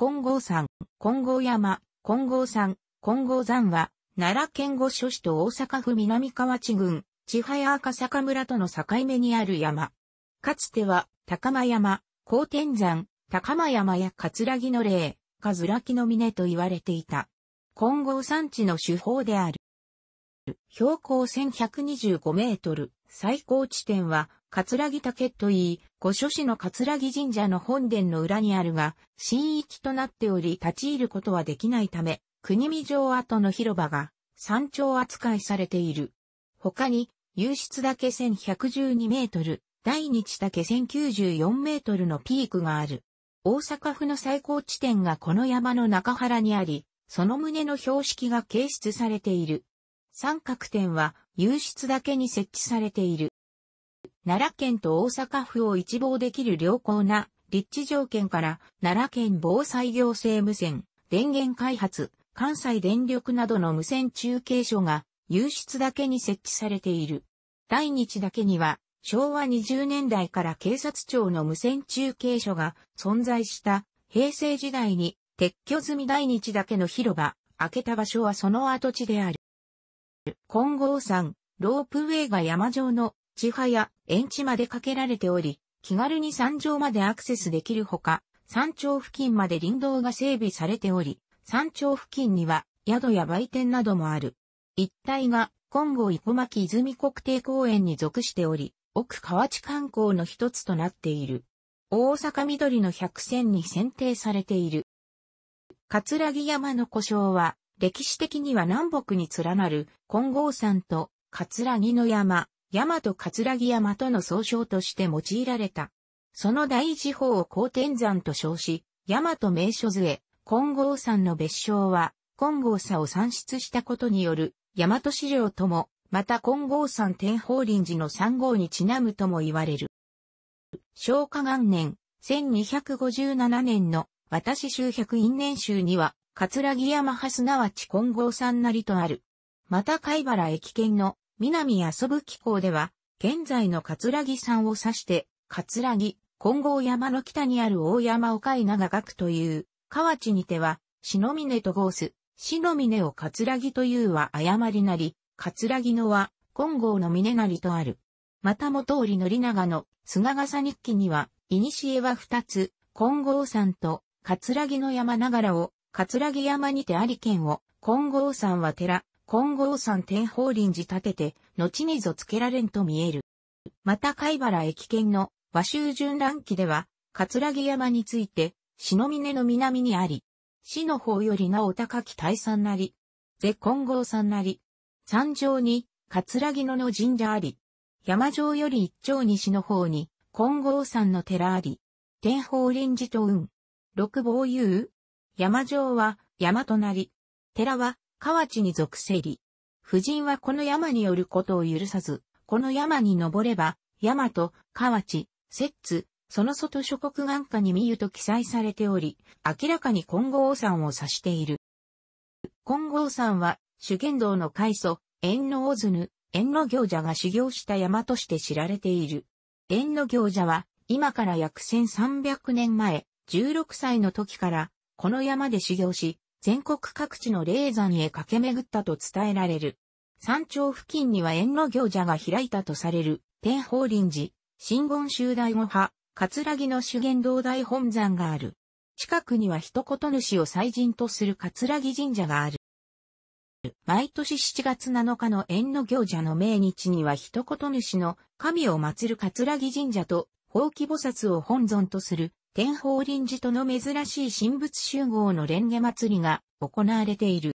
金剛山、金剛山、金剛山、金剛山は、奈良県五所市と大阪府南河内郡、千早赤坂村との境目にある山。かつては、高間山、高天山、高間山や葛城の霊、かずらきの峰と言われていた。金剛山地の手法である。標高1125メートル、最高地点は、桂木竹といい、御所市の桂木神社の本殿の裏にあるが、新域となっており立ち入ることはできないため、国見城跡の広場が、山頂扱いされている。他に、有質岳1112メートル、大日岳1094メートルのピークがある。大阪府の最高地点がこの山の中原にあり、その旨の標識が掲出されている。三角点は有室だけに設置されている。奈良県と大阪府を一望できる良好な立地条件から奈良県防災行政無線、電源開発、関西電力などの無線中継所が有室だけに設置されている。大日だけには昭和20年代から警察庁の無線中継所が存在した平成時代に撤去済み大日だけの広場、開けた場所はその跡地である。、金剛山、ロープウェイが山上の地早、や園地までかけられており、気軽に山上までアクセスできるほか、山頂付近まで林道が整備されており、山頂付近には宿や売店などもある。一帯が金剛生巻泉国定公園に属しており、奥河内観光の一つとなっている。大阪緑の百選に選定されている。葛城山の故障は、歴史的には南北に連なる金剛山と葛城の山、山と葛城山との総称として用いられた。その第一方を高天山と称し、山と名所図へ、金剛山の別称は、金剛差を算出したことによる、大和資料とも、また金剛山天宝林寺の三号にちなむとも言われる。昭和元年、1257年の私州百因年集には、葛城山派すなわち金剛山なりとある。また貝原駅圏の南遊ぶ機構では、現在の葛城山を指して、葛城、金剛山の北にある大山を貝長岳という、河内にては、篠峰と合す、篠峰を葛城というは誤りなり、葛城のは、金剛の峰なりとある。また元織宣長の菅笠日記には、古は二つ、金剛山と葛城の山ながらを葛城山にてあり県を、金剛山は寺、金剛山天宝林寺建てて、後にぞつけられんと見える。また貝原駅県の和州順覧記では、葛城山について、篠峰の南にあり、市の方よりなお高き大山なり、で金剛山なり、山上に、葛城野の神社あり、山上より一丁西の方に、金剛山の寺あり、天宝林寺と雲、六房遊、山城は山となり、寺は河内に属せり。夫人はこの山によることを許さず、この山に登れば、山と河内、摂津、その外諸国眼下に見ゆと記載されており、明らかに金剛山を指している。金剛山は、修験道の開祖、縁の大津縁の行者が修行した山として知られている。縁の行者は、今から約1300年前、16歳の時から、この山で修行し、全国各地の霊山へ駆け巡ったと伝えられる。山頂付近には縁の行者が開いたとされる、天宝林寺、新言宗大御派、葛城の修験道大本山がある。近くには一言主を祭神とする葛城神社がある。毎年7月7日の縁の行者の命日には一言主の神を祀る葛城神社と、法器菩薩を本尊とする天宝臨時との珍しい神仏集合の蓮華祭りが行われている。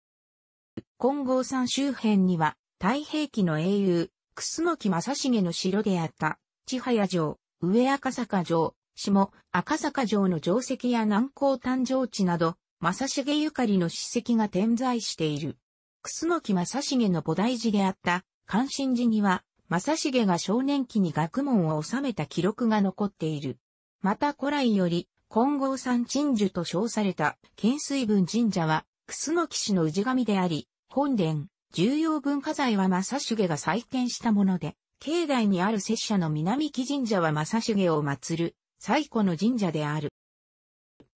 金剛山周辺には、太平記の英雄、楠木正成の城であった、千早城、上赤坂城、下赤坂城の城跡や南高誕生地など、正成ゆかりの史跡が点在している。楠木正成の菩提寺であった、関心寺には、正成が少年期に学問を収めた記録が残っている。また古来より、金剛山鎮守と称された、県水分神社は、楠木氏の氏神であり、本殿、重要文化財は正重が再建したもので、境内にある拙者の南木神社は正重を祀る、最古の神社である。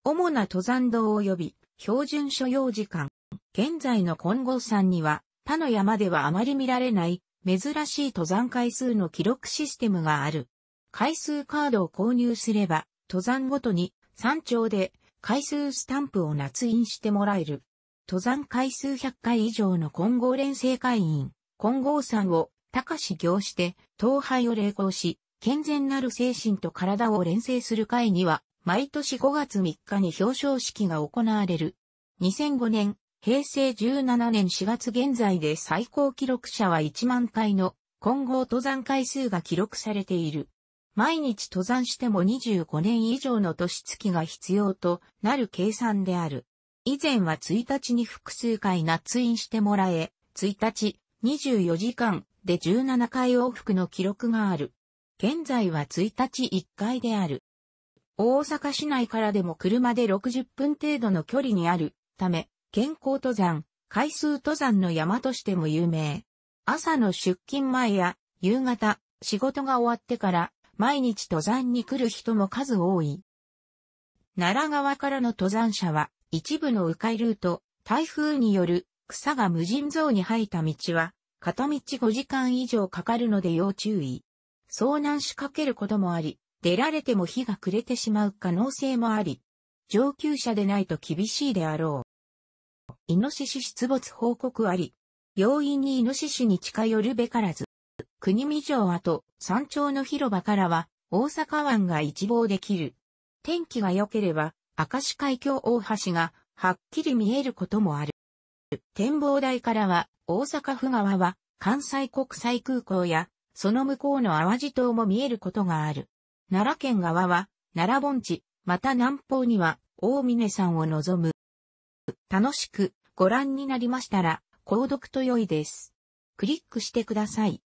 主な登山道及び、標準所要時間。現在の金剛山には、他の山ではあまり見られない、珍しい登山回数の記録システムがある。回数カードを購入すれば、登山ごとに山頂で回数スタンプを捺印してもらえる。登山回数100回以上の混合連成会員、混合山を高し行して、東廃を励行し、健全なる精神と体を連成する会には、毎年5月3日に表彰式が行われる。2005年、平成17年4月現在で最高記録者は1万回の混合登山回数が記録されている。毎日登山しても25年以上の年月が必要となる計算である。以前は1日に複数回夏院してもらえ、1日24時間で17回往復の記録がある。現在は1日1回である。大阪市内からでも車で60分程度の距離にあるため、健康登山、回数登山の山としても有名。朝の出勤前や夕方、仕事が終わってから毎日登山に来る人も数多い。奈良川からの登山者は、一部の迂回ルート、台風による草が無人像に生えた道は、片道5時間以上かかるので要注意。遭難しかけることもあり、出られても日が暮れてしまう可能性もあり、上級者でないと厳しいであろう。イノシシ出没報告あり、容易にイノシシに近寄るべからず。国見城跡、山頂の広場からは、大阪湾が一望できる。天気が良ければ、明石海峡大橋が、はっきり見えることもある。展望台からは、大阪府側は、関西国際空港や、その向こうの淡路島も見えることがある。奈良県側は、奈良盆地、また南方には、大峰山を望む。楽しくご覧になりましたら、購読と良いです。クリックしてください。